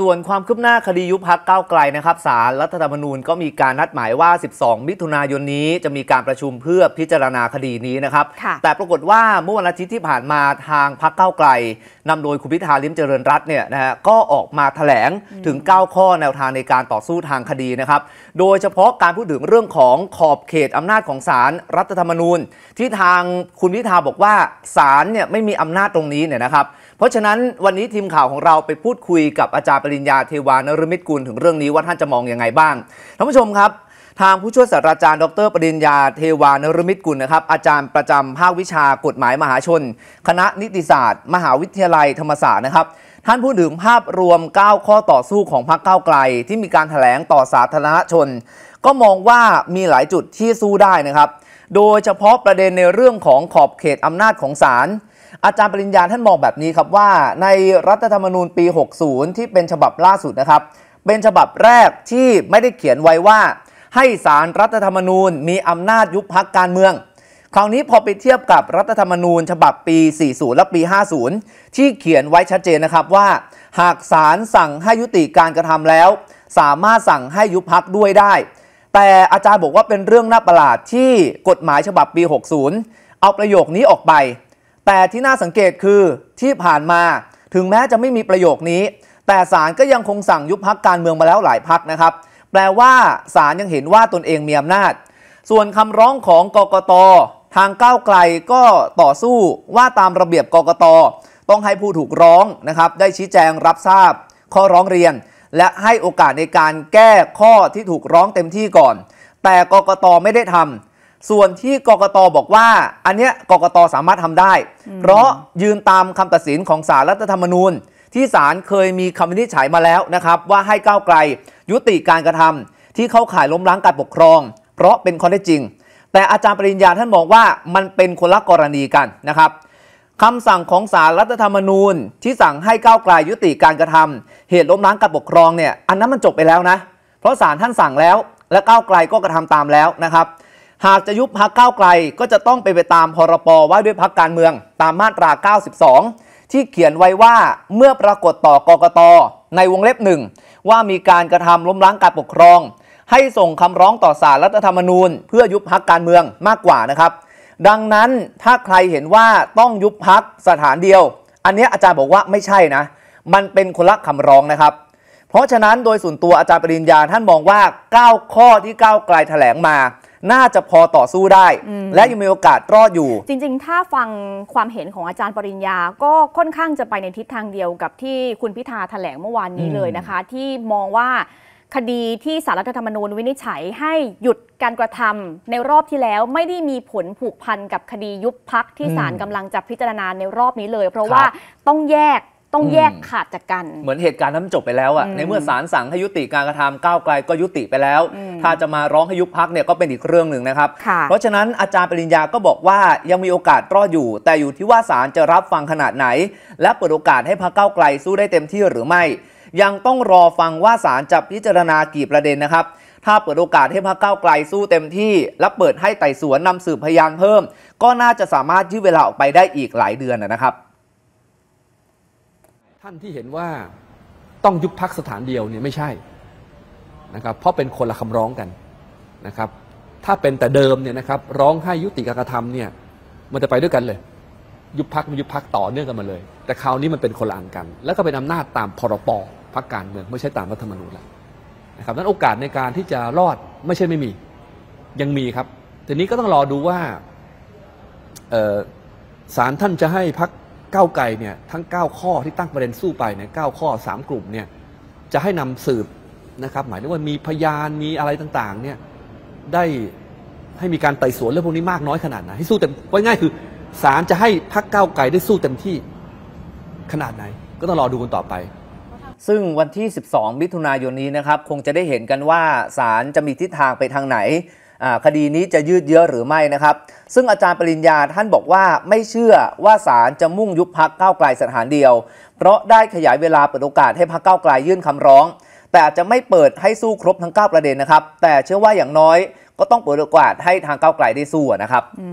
ส่วนความคืบหน้าคดียุบพักเก้าไกลนะครับสารรัฐธรรมนูญก็มีการนัดหมายว่า 12 มิถุนายนนี้จะมีการประชุมเพื่อพิจารณาคดีนี้นะครับ แต่ปรากฏว่าเมื่อวันอาทิตย์ที่ผ่านมาทางพักเก้าไกล นำโดยคุณพิธาลิมเจริญรัตน์เนี่ยนะฮะก็ออกมาถแถลง ถึง 9 ข้อแนวทางในการต่อสู้ทางคดีนะครับ โดยเฉพาะการพูดถึงเรื่องของขอบเขตอำนาจของสารรัฐธรรมนูญ ที่ทางคุณพิธาบอกว่าสารเนี่ยไม่มีอำนาจตรงนี้เนี่ยนะครับเพราะฉะนั้นวันนี้ทีมข่าวของเราไปพูดคุยกับอาจารย์ปริญญาเทวานรมิตกุลถึงเรื่องนี้ว่าท่านจะมองยังไงบ้างท่านผู้ชมครับทางผู้ช่วยศาสตราจารย์ดร ปริญญาเทวานรมิตกุลนะครับอาจารย์ประจำภาควิชากฎหมายมหาชน คณะนิติศาสตร์มหาวิทยาลัยธรรมศาสตร์นะครับท่านพูดถึงภาพรวม 9 ข้อต่อสู้ของพรรคก้าวไกล ที่มีการถแถลงต่อสาธารณชน ก็มองว่ามีหลายจุดที่สู้ได้นะครับโดยเฉพาะประเด็นในเรื่องของขอบเขตอำนาจของศาลอาจารย์ปริญญาท่านมอง แบบนี้ครับว่า ในรัฐธรรมนูญปี 60 ที่เป็นฉบับล่าสุดนะครับ เป็นฉบับแรกที่ไม่ได้เขียนไว้ว่า ให้สารรัฐธรรมนูญมีอำนาจยุบพักการเมือง คราวนี้พอไปเทียบกับรัฐธรรมนูญ ฉบับปี 40 และปี 50 ที่เขียนไว้ชัดเจนนะครับว่า หากศาลสั่งให้ยุติการกระทำแล้ว สามารถสั่งให้ยุบพักด้วยได้ แต่อาจารย์บอกว่าเป็นเรื่องน่าประหลาดที่กฎหมายฉบับปี 60เอาประโยคนี้ออกไปแต่ที่น่าสังเกตคือที่ผ่านมาถึงแม้จะไม่มีประโยคนี้ แต่ศาลก็ยังคงสั่งยุบพักการเมืองมาแล้วหลายพักนะครับ แปลว่าศาลยังเห็นว่าตนเองมีอำนาจ ส่วนคำร้องของกกตทางก้าวไกลก็ต่อสู้ว่าตามระเบียบกกต ต้องให้ผู้ถูกร้องนะครับได้ชี้แจงรับทราบ ข้อร้องเรียน และให้โอกาสในการแก้ข้อที่ถูกร้องเต็มที่ก่อน แต่กกตไม่ได้ทำส่วนที่กกตอบอกว่า อันเนี้ยกกตสามารถทำได้ เพราะยืนตามคำตัดสินของศาลรรัฐธรรมนูญ ที่ศาลเคยมีคำวินิจฉัยมาแล้วนะครับ ว่าให้ก้าวไกลยุติการกระทำ ที่เข้าข่ายล้มล้างการปกครอง เพราะเป็นข้อเท็จจริง แต่อาจารย์ปริญญาท่านบอกว่ามันเป็นคนละกรณีกันนะครับคำสั่งของสารรัฐธรรมนูญ ที่สั่งให้ก้าวไกลยุติการกระทำ เหตุล้มล้างการปกครองเนี่ย อันนั้นมันจบไปแล้วนะเพราะสารท่านสั่งแล้วและก้าวไกลก็กระทำตามแล้วนะครับหากจะยุบพักเก้าไกลก็จะต้องไปไปตามพรปว่าด้วยพักการเมืองตามมาตรา 92 ที่เขียนไว้ว่าเมื่อปรากฏต่อกกตในวงเล็บหนึ่งว่ามีการกระทำล้มล้างการปกครอง ให้ส่งคำร้องต่อสารรัฐธรรมนูญเพื่อยุบพักการเมืองมากกว่านะครับ ดังนั้นถ้าใครเห็นว่าต้องยุบพักสถานเดียว อันนี้อาจารย์บอกว่าไม่ใช่นะมันเป็นคนละคำร้องนะครับ เพราะฉะนั้นโดยส่วนตัวอาจารย์ปริญญาท่านมองว่า 9 ข้อที่ก้าไกลแถลงมาน่าจะพอต่อสู้ได้ และยังมีโอกาสรอดอยู่ จริง ๆ ถ้าฟังความเห็นของอาจารย์ปริญญาก็ค่อนข้างจะไปในทิศทางเดียวกับที่คุณพิธาแถลงเมื่อวานนี้เลยนะคะ ที่มองว่าคดีที่สารรัฐธรรมนูญวินิจฉัยให้หยุดการกระทำในรอบที่แล้วไม่ได้มีผลผูกพันกับคดียุบพักที่ศาลกำลังจะพิจารณาในรอบนี้เลย เพราะว่าต้องแยกต้องแยกขาดจากกันเหมือนเหตุการณ์นั้นจบไปแล้วอ่ะในเมื่อศาลสั่งให้ยุติการกระทำก้าวไกลก็ยุติไปแล้ว ถ้าจะมาร้องให้ยุบพักเนี่ยก็เป็นอีกเรื่องหนึ่งนะครับ เพราะฉะนั้นอาจารย์ปริญญาก็บอกว่ายังมีโอกาสรอดอยู่ แต่อยู่ที่ว่าศาลจะรับฟังขนาดไหน และเปิดโอกาสให้พักก้าวไกลสู้ได้เต็มที่หรือไม่ ยังต้องรอฟังว่าศาลจะพิจารณากี่ประเด็นนะครับ ถ้าเปิดโอกาสให้พรรคก้าวไกลสู้เต็มที่และเปิดให้ไต่สวนนำสืบพยานเพิ่ม ก็น่าจะสามารถยืดเวลาออกไปได้อีกหลายเดือนนะครับท่านที่เห็นว่าต้องยุบพักสถานเดียวเนี่ยไม่ใช่นะครับเพราะเป็นคนละคำร้องกันนะครับ ถ้าเป็นแต่เดิมเนี่ยนะครับร้องให้ยุติการกระทำเนี่ยมันจะไปด้วยกันเลย ยุบพักมันยุบพักต่อเนื่องกันมาเลย แต่คราวนี้มันเป็นคนละอันกัน แล้วก็เป็นอำนาจตามพรปพักการเมืองไม่ใช่ตามรัฐธรรมนูญแล้วนะครับนั้นโอกาสในการที่จะรอดไม่ใช่ไม่มียังมีครับทีนี้ก็ต้องรอดูว่าสารท่านจะให้พักก้าวไกลเนี่ยทั้ง 9 ข้อที่ตั้งประเด็นสู้ไปเนี่ยเข้อ 3 กลุ่มเนี่ยจะให้นำสืบนะครับหมายถึงว่ามีพยาน มีอะไรต่างๆเนี่ยได้ให้มีการไต่สวนเรื่องพวกนี้มากน้อยขนาดไหนให้สู้เต็มไว้ง่ายคือ ศาลจะให้พักเก้าไกลได้สู้เต็มที่ขนาดไหน ก็ต้องรอดูกันต่อไป ซึ่งวันที่ 12มิถุนายนนี้นะครับคงจะได้เห็นกันว่าศาลจะมีทิศทางไปทางไหนคดีนี้จะยืดเยื้อหรือไม่นะครับ ซึ่งอาจารย์ปริญญาท่านบอกว่าไม่เชื่อว่าศาลจะมุ่งยุบพักเก้าไกลสถานเดียว เพราะได้ขยายเวลาเปิดโอกาสให้พักเก้าไกลยื่นคำร้อง แต่อาจจะไม่เปิดให้สู้ครบทั้ง9ประเด็นนะครับ แต่เชื่อว่าอย่างน้อยก็ต้องเปิดโอกาสให้ทางเก้าไกลได้สู้นะครับอื